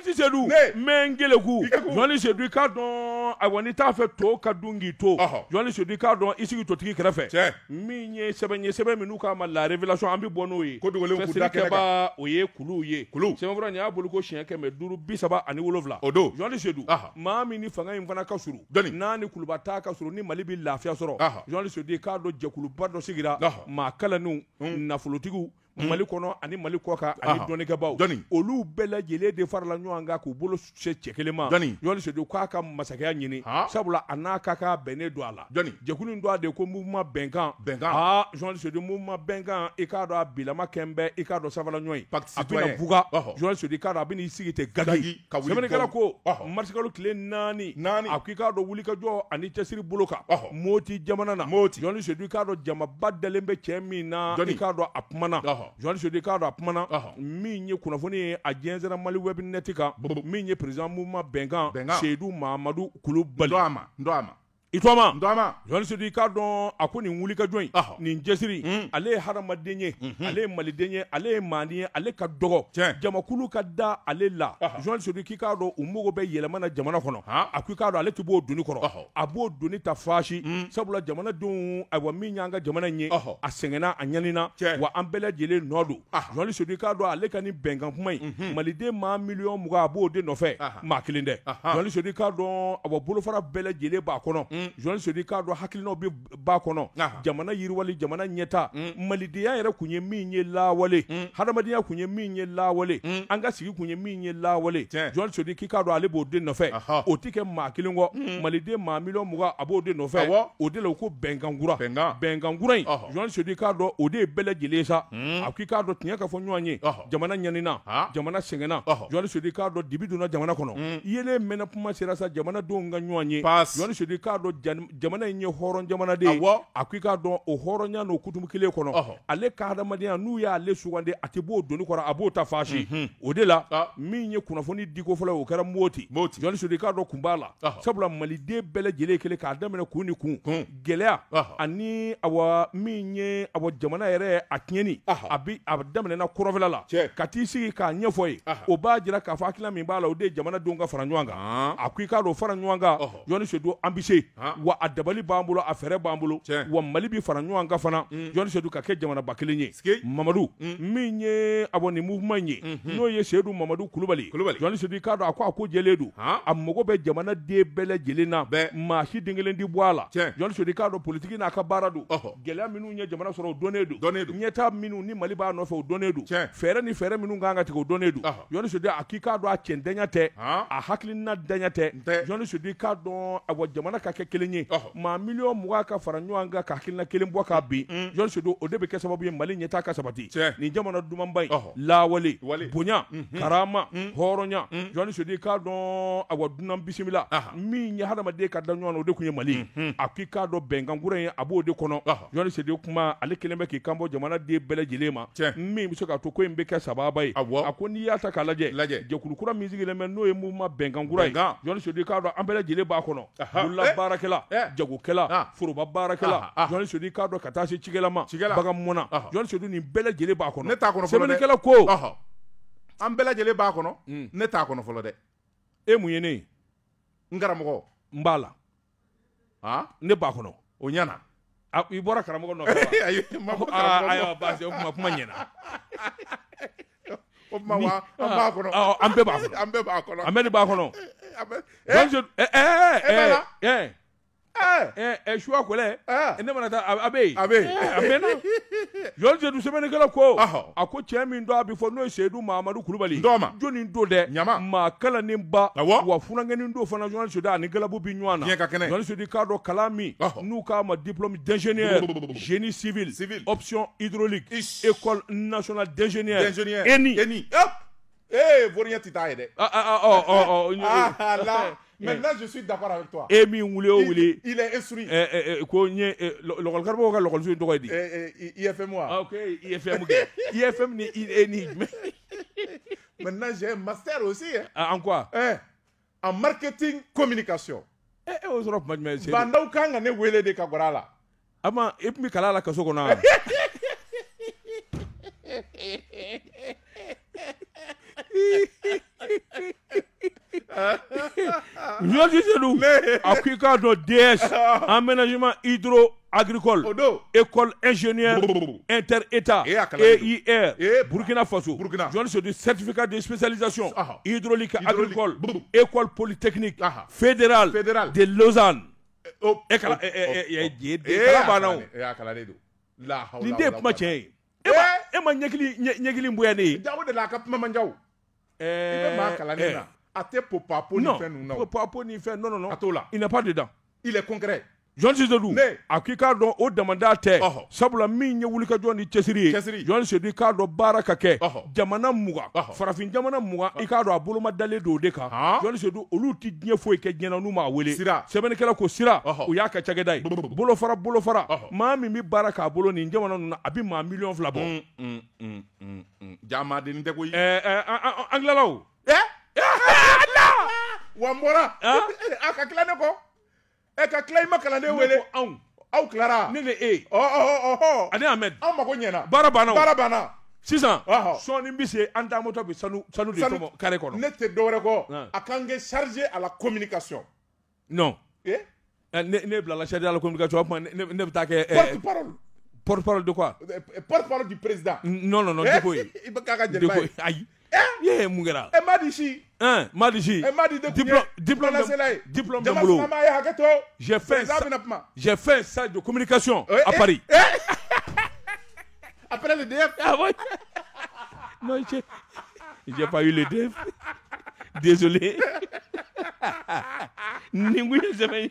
Waati se Ne. Mɛ n geleku. I ka kun. Jɔnni i k'a dɔn awɔ n'i t'a fɛ to ka dun k'i to. Ɔhɔ. Jɔnni sedu i k'a dɔn i sigi totigi kɛrɛfɛ. Tiɲɛ. Min ye sɛbɛn ye sɛbɛn min n'u k'a ma la révélation an bɛ bɔ n'o ye. Ko dogolen kunda kɛnɛ kan. Fɛsirikɛbaa o ye kuluw ye. Kulu. Sɛbɛnfura nin y'a bolo ko siɲɛ kɛmɛ duuru bi saba ani wolonwula. O don. Jɔnni sedu. Ɔhɔ. Maa min ni fanga in fana ka surun. Dɔnni. N'a ni Kuluba t'a ka surun ni Mali bɛ lafiya sɔrɔ. Ɔhɔ. Jɔnni sedu i k'a mali hmm. kɔnɔ ani mali kɔkan ani dɔnnikɛbaaw olu bɛɛ lajɛlen de farala ɲɔgɔn kan k'u bolo se cɛ kelen ma ɲɔli sodu k'a ka masakɛya ɲini sabula a n'a ka kan bɛnnen don a la jɛkulu don a de ko muma bɛnkan bɛnkan aa ɲɔli sodu muma bɛnkan i k'a dɔn a bilama kɛn bɛɛ i k'a dɔn sanfɛla ɲɔgɔn a bɛna buga ɲɔli sodu i k'a dɔn a bɛn'i sigi ten gaki sɛbɛnnikɛla ko marisikalo tile naani naani a ko i k'a dɔn wulikajɔ ani cɛsiri bolo kan moti jamana na ɲɔli sodu i k'a dɔn jamaba dalen bɛ cɛ min na i k'a dɔn a kumana Johan Sodi k'a dɔn a kumana min ye kunnafoni ye a jɛnsɛnna Mali web net kan min ye président mouvement bɛnkan Seyidu Mahamadu Kulubali n dɔ a ma n dɔ a ma itɔma ntɔma jɔnisidu i k'a dɔn a ko nin wulikajɔ in nin cɛsiri mm-hmm. ale ye hadamaden ye mm-hmm. ale ye maliden ye ale ye maani ye ale ka dɔgɔ jamakulu ka da ale la jɔnisidu k'i k'a dɔn u mago bɛ yɛlɛma na jamana kɔnɔ a ko i k'a dɔn ale tɛ b'o doni kɔrɔ a b'o doni ta faasi mm-hmm. sabula jamanadenw ayiwa min y'an ka jamana in ye a sɛgɛnna a ɲanina wa an bɛɛ lajɛlen nɔ don jɔnisidu i k'a dɔn ale ka nin bɛnkan kuma in maliden maa miliyɔn mugan a b'o de nɔfɛ maa kelen tɛ jɔnisidu i k'a dɔn b'a kɔnɔ Mm. journaliste ah. mm. mm. ah. de k'a dɔn hakilinaw bɛ ba kɔnɔ jamana yiriwali jamana ɲɛta malidenya yɛrɛ tun ye min ye lawale hadamadenya tun ye min ye lawale an ka sigi tun ye min ye lawale journaliste de k'a dɔn ale b'o de nɔfɛ o ti kɛ maa kelen kɔ maliden maa miliyɔn mugan a b'o de nɔfɛ o de la u ko bɛnkankura bɛnkankura in journaliste de k'a dɔn o de ye bɛɛ lajɛlen sa a k'i k'a dɔn tiɲɛ ka fɔ ɲɔgɔn ye jamana ɲanina jamana sɛgɛnna journaliste de k'a dɔn dibi donna jamana kɔnɔ yelen mɛnna kuma sera sa jamanadenw ka ɲɔgɔn ye journaliste de k'a dɔn dɔn jamana ye hɔrɔn jamana de ye a ko i k'a dɔn o hɔrɔnya n'o kutumu kelen kɔnɔ ale ka adamadenya n'u y'ale sugandi a tɛ b'o doni kɔrɔ a b'o ta faasi o de la min ye kunnafoni diko fɔlɔ o kɛra moti jɔnni sodi i k'a dɔn kun b'a la sabula maliden bɛɛ lajɛlen kelen k'a daminɛ kun ni kun gɛlɛya ani awa min ye awa jamana yɛrɛ a tiɲɛni a bi a daminɛna kɔrɔfɛla la ka t'i sigi k'a ɲɛfɔ ye o b'a jira k'a fɔ hakilina min b'a la o de ye jamanadenw ka fara ɲɔgɔn kan a ko i k'a dɔn fara ɲɔgɔn kan jɔnni sodi an bi Ah. wa a dabali b'an bolo a fɛɛrɛ b'an bolo wa mali bi fara ɲɔgɔn kan fana mm. jɔni sedu ka kɛ jamanaba kelen ye mamadu mm. min ye abɔ nin muvuma ye n'o ye sedu mamadu kulubali jɔni sedu k'a dɔn a ko a ko jɛlen don ah. a mago bɛ jamana den bɛɛ lajɛlen na maa si den kelen ti bɔ a la jɔni sedu k'a dɔn politiki n'a ka baara don gɛlɛya minnu ye jamana sɔrɔ o dɔnnen don ɲɛta minnu ni mali b'a nɔfɛ o dɔnnen don fɛɛrɛ ni fɛɛrɛ minnu kan ka tigɛ o dɔnnen don jɔni sedu a k'i k'a dɔn a cɛn daɲa tɛ ah. a hakilina daɲa tɛ jɔni sedu k'a dɔn a jamana ka kɛ kelen ye maa miliyɔn mugan ka fara ɲɔgɔn kan ka hakilina kelen bɔ k'a bin mm, mm. jɔn sedo o de bɛ kɛ sababu ye mali ɲɛtaa ka sabati nin jamana dumanba in lawale bonya mm-hmm. karama mm. hɔrɔnya jɔn sedo i k'a dɔn awa dunan bisimila min ye hadamaden ka da ɲɔgɔn na o de tun ye mali mm-hmm. a k'i k'a dɔn bɛnkan kura in a b'o de kɔnɔ jɔn sedo kuma ale kelen bɛ k'i kanbɔ jamana den bɛɛ lajɛlen ma min bɛ se k'a to ko in bɛ kɛ sababa ye a ko n'i y'a ta k'a lajɛ jɛkulukura min sigilen bɛ n'o ye muma bɛnkan kura ye jɔn sedo i k'a dɔn an bɛɛ lajɛlen b'a kɔnɔ bolola baara baarakɛla eh. jagokɛla ah. foroba baarakɛla jɔnni sodu k'a dɔn ka taa se cikɛla ma bagan mɔna jɔnni sodu nin bɛɛ lajɛlen b'a kɔnɔ ne t'a kɔnɔ fɔlɔ dɛ sɛbɛnnikɛla ko an bɛɛ lajɛlen b'a kɔnɔ hmm. ne t'a kɔnɔ fɔlɔ dɛ e mun ye ne ye n karamɔgɔ n b'a la ah? ne b'a kɔnɔ o ɲɛna i bɔra karamɔgɔ nɔfɛ ayiwa baasi o kuma kuma ɲɛna o tuma wa an b'a kɔnɔ ɔ an bɛɛ b'a kɔnɔ an bɛɛ b'a kɔnɔ an bɛɛ de b'a kɔnɔ ɛɛ ɛɛ ɛɛ Eh. Eh, eh, suwa kɔlɛ ne mana taa a bɛ yen a bɛ yen a mɛnna yɔrɔ jɛdu sɛbɛnnikɛla ko a ko cɛ min don a bɛ fɔ n'o ye seyidu mahamadu kulubali joni ma do dɛ ɲama maa kalanin ba wa funankɛnin do fana ɲɔgɔn soda ani galabu bɛ ɲɔgɔn na diɲɛ ka kɛnɛ ɲɔgɔn k'a dɔn kalan min n'u k'a ma diplôme d'ingénieur génie civil civil option hydraulique école nationale d d'ingénieur eni eni ee voriɲɛ ti taa ye dɛ. Maintenant, je suis d'accord avec toi. Il, est instruit. Eh, eh, eh, IFM wa. Ah, ok IFM IFM ni ni Maintenant, j'ai un master aussi. Hein. Ah, en quoi En marketing communication. Eh, eh, ɲɔsi ds ah. aménagement hydro agricole école ingénieur inter état eir e burkina faso certificat de spécialisation ah. hydraulique agricole école polytechnique ah. fédérale de lausanne a tɛ papo ni non. ninnu papo ni fait non non non a il n'est pas dedans il est concret Jɔn Sisedu ne a k'i k'a dɔn o damanda tɛ ɔhɔ sabula min ye wulikajɔ ni cɛsiri ye cɛsiri jamana muga. ɔhɔ farafin jamana muga. i k'a dɔn do boloma dalen don o de kan han Jɔn olu ti diɲɛ foyi kɛ diɲɛ na m'a wele sira sɛbɛnnikɛla ko sira ɔhɔ y'a ka cakɛda ye bolofara bolofara ɔhɔ maa min mi baara k'a bolo jamana ninnu na ma million maa miliyɔn 2 bɔ un un un un wa hein? e. oh, oh, oh, n bɔra a ka tila ne kɔ e ka tila i ma kalanden wele anw aw tilara ne ni e ɔhɔhɔ ani amɛd anw mago ɲɛna baara banna baara banna sisan sɔɔni bɛ se an taa moto bɛ sanu sanu de tɔmɔ kare kɔnɔ ne tɛ dɔwɛrɛ kɔ hein. a kan kɛ chargé à la communication non eh? eh ne ne bilala chargé à la communication o tuma ne ne bɛ taa kɛ eh, porte parole porte parole de quoi eh, porte parole du président non non non depo ye i bɛ k'a ka jeliba ye ayi e mun kɛra e ma di si un diplôme diplôme diplôme de j'ai fait j'ai fait stage de communication à Paris eh, eh. après le DF ah ouais non j'ai j'ai pas eu le dev désolé ni jamais